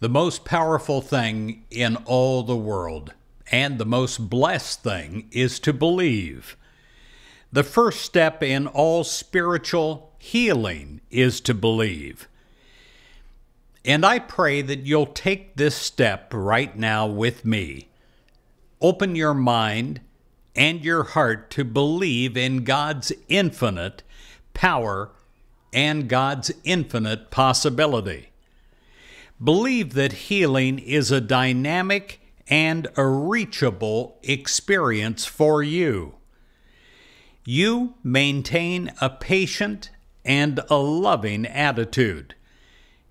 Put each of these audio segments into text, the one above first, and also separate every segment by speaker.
Speaker 1: the most powerful thing in all the world and the most blessed thing is to believe. The first step in all spiritual healing is to believe. And I pray that you'll take this step right now with me. Open your mind and your heart to believe in God's infinite power and God's infinite possibility believe that healing is a dynamic and a reachable experience for you. You maintain a patient and a loving attitude.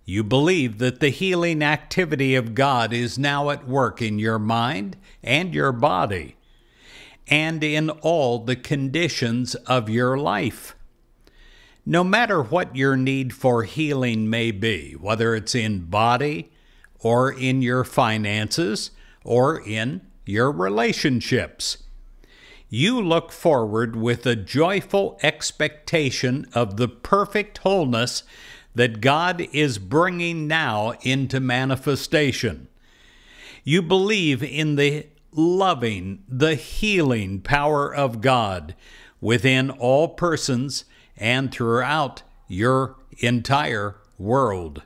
Speaker 1: You believe that the healing activity of God is now at work in your mind and your body, and in all the conditions of your life. No matter what your need for healing may be, whether it's in body or in your finances or in your relationships, you look forward with a joyful expectation of the perfect wholeness that God is bringing now into manifestation. You believe in the loving, the healing power of God within all persons and throughout your entire world.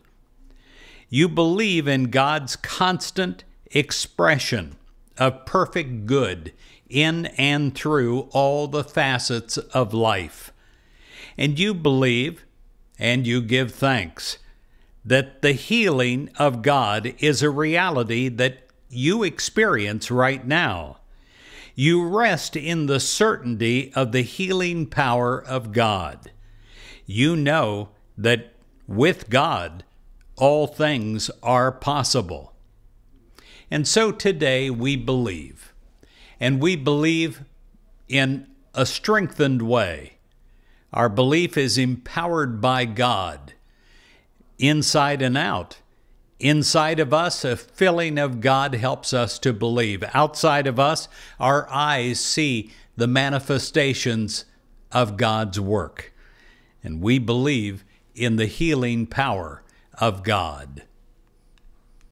Speaker 1: You believe in God's constant expression of perfect good in and through all the facets of life. And you believe and you give thanks that the healing of God is a reality that you experience right now you rest in the certainty of the healing power of God. You know that with God, all things are possible. And so today we believe, and we believe in a strengthened way. Our belief is empowered by God, inside and out. Inside of us, a filling of God helps us to believe. Outside of us, our eyes see the manifestations of God's work. And we believe in the healing power of God.